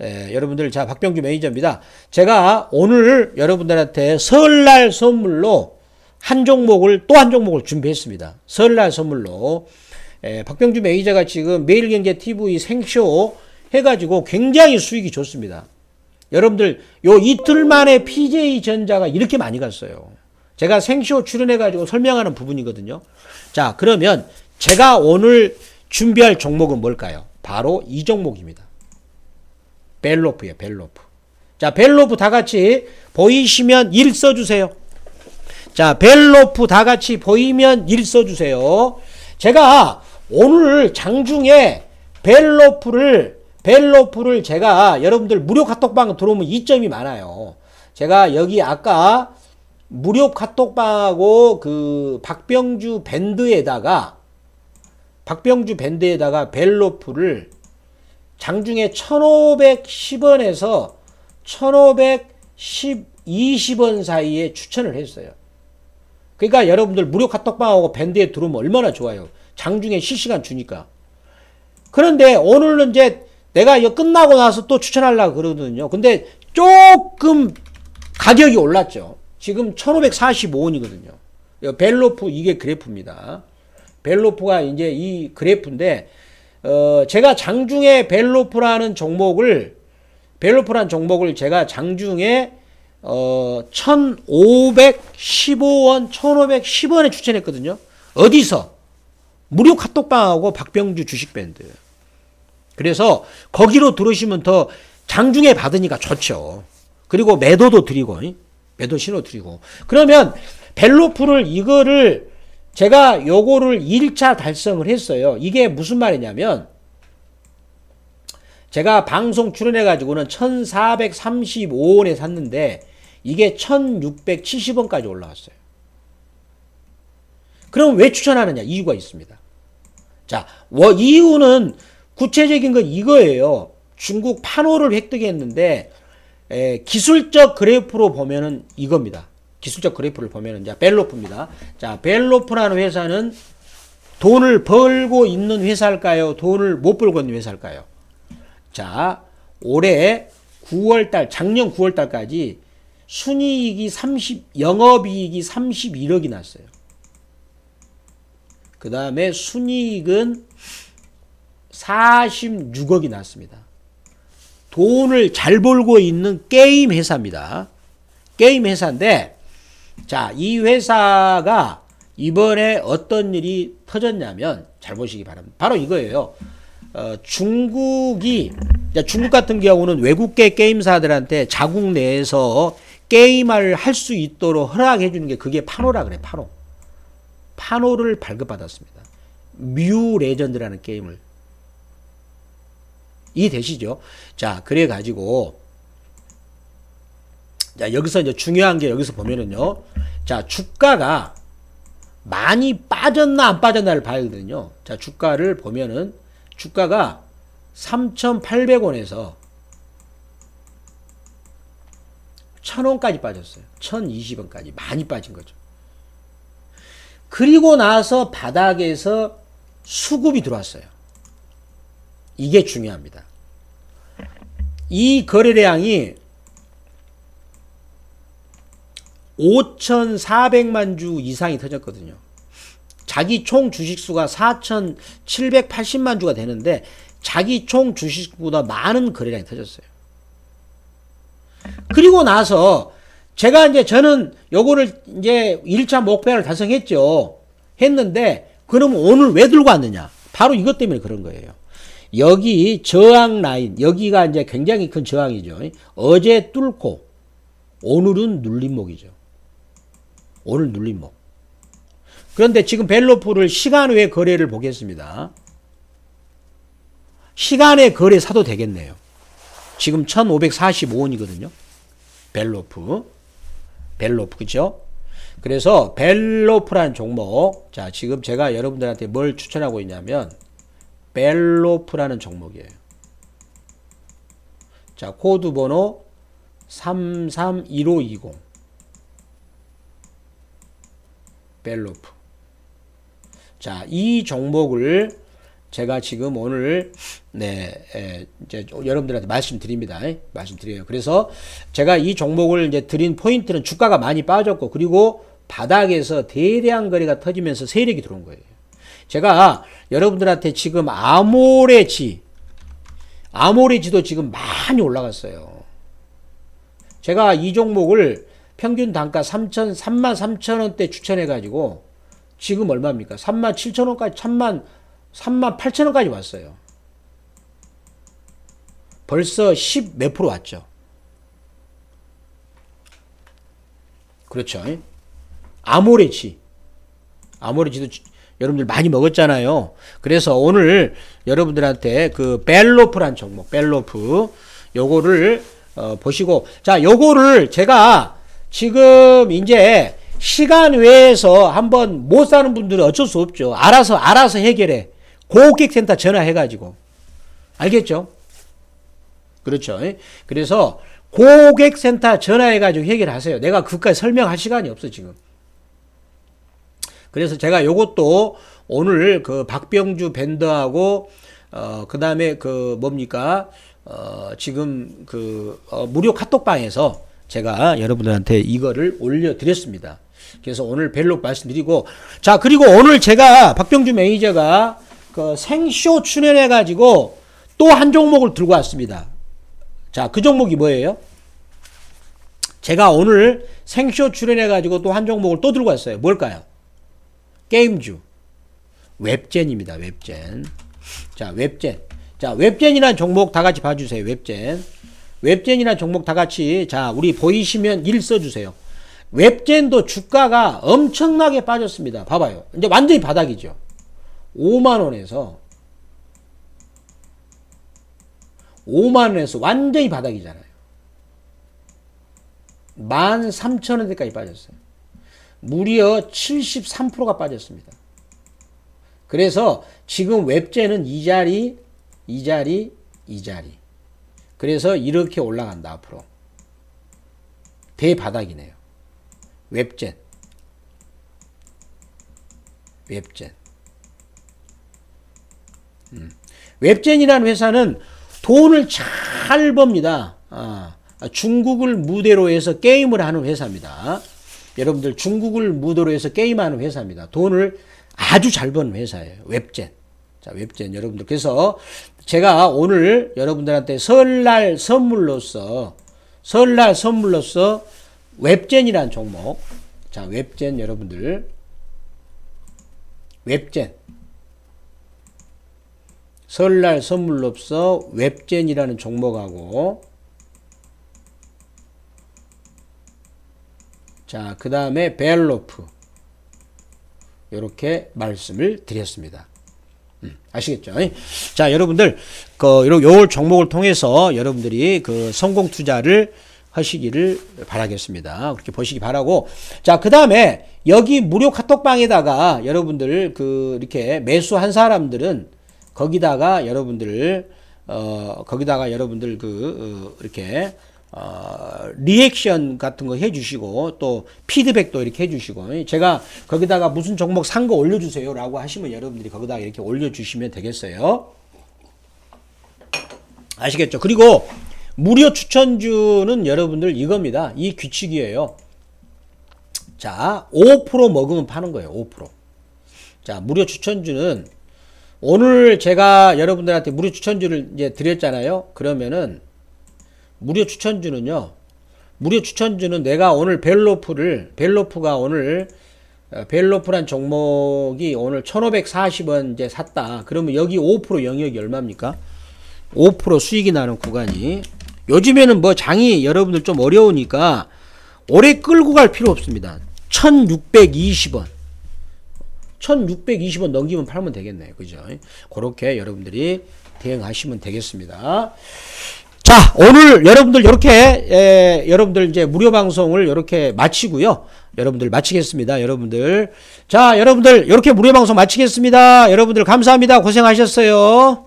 에, 예, 여러분들 자 박병주 매니저입니다. 제가 오늘 여러분들한테 설날 선물로 한 종목을 또 한 종목을 준비했습니다. 설날 선물로 에, 예, 박병주 매니저가 지금 매일경제 TV 생쇼 해가지고 굉장히 수익이 좋습니다. 여러분들 요 이틀 만에 PJ 전자가 이렇게 많이 갔어요. 제가 생쇼 출연해가지고 설명하는 부분이거든요. 자 그러면 제가 오늘 준비할 종목은 뭘까요? 바로 이 종목입니다. 벨로프예요. 벨로프. 자, 벨로프 다 같이 보이시면 1 써주세요. 자, 벨로프 다 같이 보이면 1 써주세요. 제가 오늘 장중에 벨로프를 벨로프를 제가 여러분들 무료 카톡방 들어오면 이점이 많아요. 제가 여기 아까 무료 카톡방하고 그 박병주 밴드에다가 박병주 밴드에다가 벨로프를 장중에 1510원에서 1520원 사이에 추천을 했어요. 그러니까 여러분들 무료 카톡방하고 밴드에 들어오면 얼마나 좋아요. 장중에 실시간 주니까. 그런데 오늘은 이제 내가 이거 끝나고 나서 또 추천하려고 그러거든요. 근데 조금 가격이 올랐죠. 지금 1545원이거든요. 벨로프 이게 그래프입니다. 벨로프가 이제 이 그래프인데 어, 제가 장중에 벨로프라는 종목을 벨로프라는 종목을 제가 장중에 어, 1515원 1510원에 추천했거든요 어디서? 무료 카톡방하고 박병주 주식밴드 그래서 거기로 들어오시면 더 장중에 받으니까 좋죠 그리고 매도도 드리고 매도 신호 드리고 그러면 벨로프를 이거를 제가 요거를 1차 달성을 했어요. 이게 무슨 말이냐면 제가 방송 출연해가지고는 1435원에 샀는데 이게 1670원까지 올라왔어요. 그럼 왜 추천하느냐? 이유가 있습니다. 자, 이유는 구체적인 건 이거예요. 중국 판호를 획득했는데 에, 기술적 그래프로 보면은 이겁니다. 기술적 그래프를 보면은 자 벨로프입니다. 자 벨로프라는 회사는 돈을 벌고 있는 회사일까요? 돈을 못 벌고 있는 회사일까요? 자 올해 9월달 작년 9월달까지 순이익이 30 영업이익이 31억이 났어요. 그 다음에 순이익은 46억이 났습니다. 돈을 잘 벌고 있는 게임 회사입니다. 게임 회사인데 자, 이 회사가 이번에 어떤 일이 터졌냐면 잘 보시기 바랍니다. 바로 이거예요. 어, 중국이 중국 같은 경우는 외국계 게임사들한테 자국 내에서 게임을 할 수 있도록 허락해 주는 게 그게 파노라 그래 파노. 파노를 발급받았습니다. 뮤 레전드라는 게임을 이 되시죠? 자 그래 가지고 자, 여기서 이제 중요한 게 여기서 보면은요. 자, 주가가 많이 빠졌나 안 빠졌나를 봐야 되거든요. 자, 주가를 보면은 주가가 3,800원에서 1,000원까지 빠졌어요. 1,020원까지 많이 빠진 거죠. 그리고 나서 바닥에서 수급이 들어왔어요. 이게 중요합니다. 이 거래량이 5,400만 주 이상이 터졌거든요. 자기 총 주식수가 4,780만 주가 되는데 자기 총 주식보다 많은 거래량이 터졌어요. 그리고 나서 제가 이제 저는 요거를 이제 1차 목표를 달성했죠. 했는데 그럼 오늘 왜 들고 왔느냐? 바로 이것 때문에 그런 거예요. 여기 저항 라인, 여기가 이제 굉장히 큰 저항이죠. 어제 뚫고 오늘은 눌림목이죠. 오늘 눌림목. 그런데 지금 벨로프를 시간 외 거래를 보겠습니다. 시간의 거래 사도 되겠네요. 지금 1545원이거든요. 벨로프. 벨로프, 그죠? 그래서 벨로프라는 종목. 자, 지금 제가 여러분들한테 뭘 추천하고 있냐면, 벨로프라는 종목이에요. 자, 코드 번호 331520. 벨로프 자, 이 종목을 제가 지금 오늘 네 에, 이제 여러분들한테 말씀드립니다. 에? 예, 말씀드려요. 그래서 제가 이 종목을 이제 드린 포인트는 주가가 많이 빠졌고 그리고 바닥에서 대량 거래가 터지면서 세력이 들어온 거예요. 제가 여러분들한테 지금 아모레지 아모레지도 지금 많이 올라갔어요. 제가 이 종목을 평균 단가 3천 3만 3천 원대 추천해 가지고 지금 얼마입니까? 3만 7천 원까지 3만 3만 8천 원까지 왔어요. 벌써 10 몇 프로 왔죠. 그렇죠. 아모레치. 아모레치도 여러분들 많이 먹었잖아요. 그래서 오늘 여러분들한테 그 벨로프란 종목, 벨로프 요거를 어, 보시고 자, 요거를 제가 지금 이제 시간 외에서 한번 못 사는 분들은 어쩔 수 없죠. 알아서 알아서 해결해. 고객센터 전화해가지고 알겠죠? 그렇죠. 그래서 고객센터 전화해가지고 해결하세요. 내가 그까지 설명할 시간이 없어 지금. 그래서 제가 요것도 오늘 그 박병주 밴드하고 어, 그 다음에 그 뭡니까 어, 지금 그 어, 무료 카톡방에서 제가 여러분들한테 이거를 올려드렸습니다. 그래서 오늘 벨로 말씀드리고 자 그리고 오늘 제가 박병주 매니저가 그 생쇼 출연해 가지고 또 한 종목을 들고 왔습니다. 자 그 종목이 뭐예요? 제가 오늘 생쇼 출연해 가지고 또 한 종목을 또 들고 왔어요. 뭘까요? 게임주 웹젠입니다. 웹젠 자 웹젠 자 웹젠이란 종목 다 같이 봐주세요. 웹젠 웹젠이나 종목 다 같이 자 우리 보이시면 일 써주세요. 웹젠도 주가가 엄청나게 빠졌습니다. 봐봐요. 이제 완전히 바닥이죠. 5만원에서 5만원에서 완전히 바닥이잖아요. 13,000원대까지 빠졌어요. 무려 73%가 빠졌습니다. 그래서 지금 웹제는 이 자리, 이 자리, 이 자리. 그래서 이렇게 올라간다 앞으로 대바닥이네요 웹젠 웹젠 음. 웹젠이라는 회사는 돈을 잘 법니다 아, 중국을 무대로 해서 게임을 하는 회사입니다 여러분들 중국을 무대로 해서 게임하는 회사입니다 돈을 아주 잘 버는 회사예요 웹젠 자 웹젠 여러분들 그래서 제가 오늘 여러분들한테 설날 선물로서 설날 선물로서 웹젠이라는 종목 자 웹젠 여러분들 웹젠 설날 선물로서 웹젠이라는 종목하고 자그 다음에 벨로프 이렇게 말씀을 드렸습니다. 아시겠죠? 자, 여러분들 그요 종목을 통해서 여러분들이 그 성공 투자를 하시기를 바라겠습니다. 그렇게 보시기 바라고. 자, 그 다음에 여기 무료 카톡방에다가 여러분들 그 이렇게 매수한 사람들은 거기다가 여러분들 어 거기다가 여러분들 그 어, 이렇게 어, 리액션 같은 거 해주시고 또 피드백도 이렇게 해주시고 제가 거기다가 무슨 종목 산 거 올려주세요 라고 하시면 여러분들이 거기다가 이렇게 올려주시면 되겠어요 아시겠죠 그리고 무료 추천주는 여러분들 이겁니다 이 규칙이에요 자5% 먹으면 파는 거예요 5%자 무료 추천주는 오늘 제가 여러분들한테 무료 추천주를 이제 드렸잖아요 그러면은 무료 추천주는요. 무료 추천주는 내가 오늘 벨로프를 벨로프가 오늘 어, 벨로프란 종목이 오늘 1540원 이제 샀다. 그러면 여기 5% 영역이 얼마입니까? 5% 수익이 나는 구간이 요즘에는 뭐 장이 여러분들 좀 어려우니까 오래 끌고 갈 필요 없습니다. 1620원 1620원 넘기면 팔면 되겠네요. 그죠? 그렇게 여러분들이 대응하시면 되겠습니다. 자, 오늘 여러분들 이렇게 에, 예, 여러분들 이제 무료 방송을 이렇게 마치고요. 여러분들 마치겠습니다. 여러분들. 자, 여러분들 이렇게 무료 방송 마치겠습니다. 여러분들 감사합니다. 고생하셨어요.